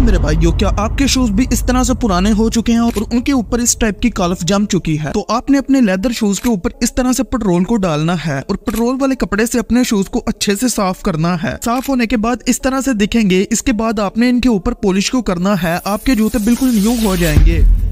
मेरे भाइयों क्या आपके शूज भी इस तरह से पुराने हो चुके हैं और उनके ऊपर इस टाइप की कालफ जम चुकी है तो आपने अपने लेदर शूज के ऊपर इस तरह से पेट्रोल को डालना है और पेट्रोल वाले कपड़े से अपने शूज को अच्छे से साफ करना है साफ होने के बाद इस तरह से दिखेंगे इसके बाद आपने इनके ऊपर पॉलिश को करना है आपके जूते बिल्कुल न्यू हो जाएंगे